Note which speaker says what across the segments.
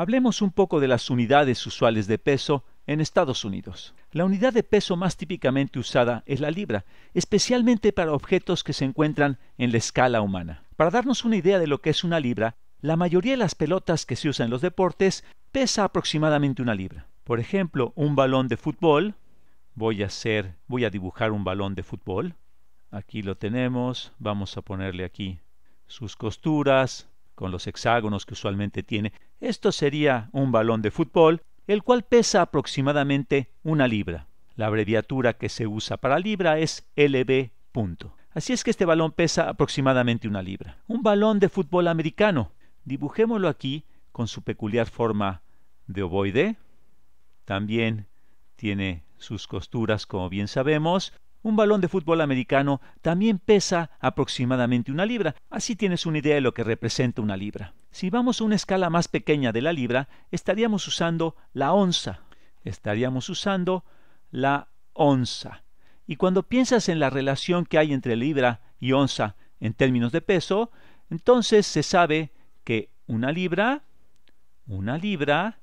Speaker 1: Hablemos un poco de las unidades usuales de peso en Estados Unidos. La unidad de peso más típicamente usada es la libra, especialmente para objetos que se encuentran en la escala humana. Para darnos una idea de lo que es una libra, la mayoría de las pelotas que se usan en los deportes pesa aproximadamente una libra. Por ejemplo, un balón de fútbol, voy a hacer, voy a dibujar un balón de fútbol. Aquí lo tenemos, vamos a ponerle aquí sus costuras, con los hexágonos que usualmente tiene. Esto sería un balón de fútbol, el cual pesa aproximadamente una libra. La abreviatura que se usa para libra es LB. Así es que este balón pesa aproximadamente una libra. Un balón de fútbol americano. Dibujémoslo aquí con su peculiar forma de ovoide. También tiene sus costuras, como bien sabemos, un balón de fútbol americano también pesa aproximadamente una libra, así tienes una idea de lo que representa una libra. Si vamos a una escala más pequeña de la libra, estaríamos usando la onza. Estaríamos usando la onza. Y cuando piensas en la relación que hay entre libra y onza en términos de peso, entonces se sabe que una libra, una libra,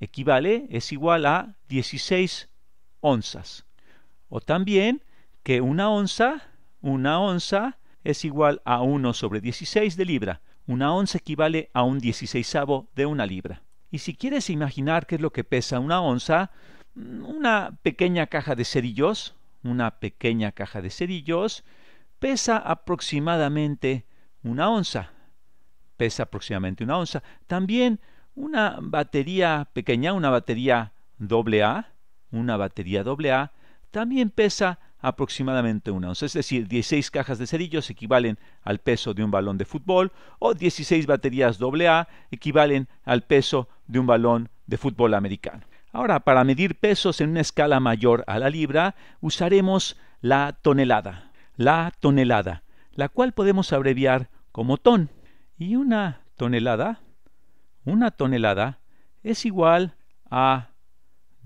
Speaker 1: equivale, es igual a 16 onzas. O también que una onza, una onza es igual a 1 sobre 16 de libra. Una onza equivale a un 16 de una libra. Y si quieres imaginar qué es lo que pesa una onza, mm, una pequeña caja de cerillos, una pequeña caja de cerillos, pesa aproximadamente una onza. Pesa aproximadamente una onza. También una batería pequeña, una batería AA, una batería AA también pesa aproximadamente una onza. Es decir, 16 cajas de cerillos equivalen al peso de un balón de fútbol o 16 baterías AA equivalen al peso de un balón de fútbol americano. Ahora, para medir pesos en una escala mayor a la libra, usaremos la tonelada, la tonelada, la cual podemos abreviar como ton. Y una tonelada, una tonelada es igual a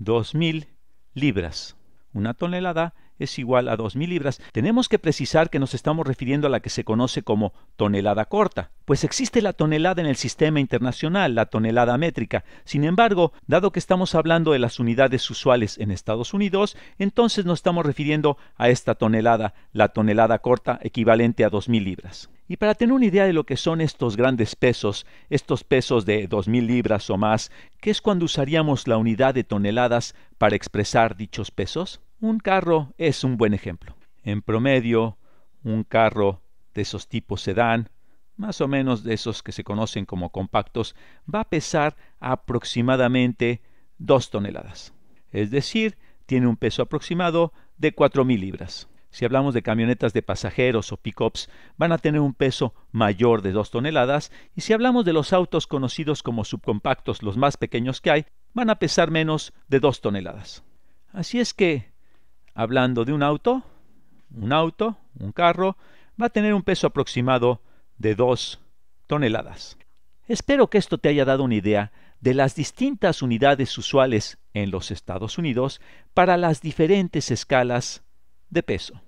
Speaker 1: 2.000 libras una tonelada es igual a 2.000 libras, tenemos que precisar que nos estamos refiriendo a la que se conoce como tonelada corta, pues existe la tonelada en el sistema internacional, la tonelada métrica. Sin embargo, dado que estamos hablando de las unidades usuales en Estados Unidos, entonces nos estamos refiriendo a esta tonelada, la tonelada corta equivalente a 2.000 libras. Y para tener una idea de lo que son estos grandes pesos, estos pesos de 2.000 libras o más, ¿qué es cuando usaríamos la unidad de toneladas para expresar dichos pesos? Un carro es un buen ejemplo. En promedio, un carro de esos tipos sedán, más o menos de esos que se conocen como compactos, va a pesar aproximadamente 2 toneladas. Es decir, tiene un peso aproximado de 4.000 libras. Si hablamos de camionetas de pasajeros o pickups, van a tener un peso mayor de 2 toneladas, y si hablamos de los autos conocidos como subcompactos, los más pequeños que hay, van a pesar menos de 2 toneladas. Así es que hablando de un auto, un auto, un carro, va a tener un peso aproximado de 2 toneladas. Espero que esto te haya dado una idea de las distintas unidades usuales en los Estados Unidos para las diferentes escalas de peso.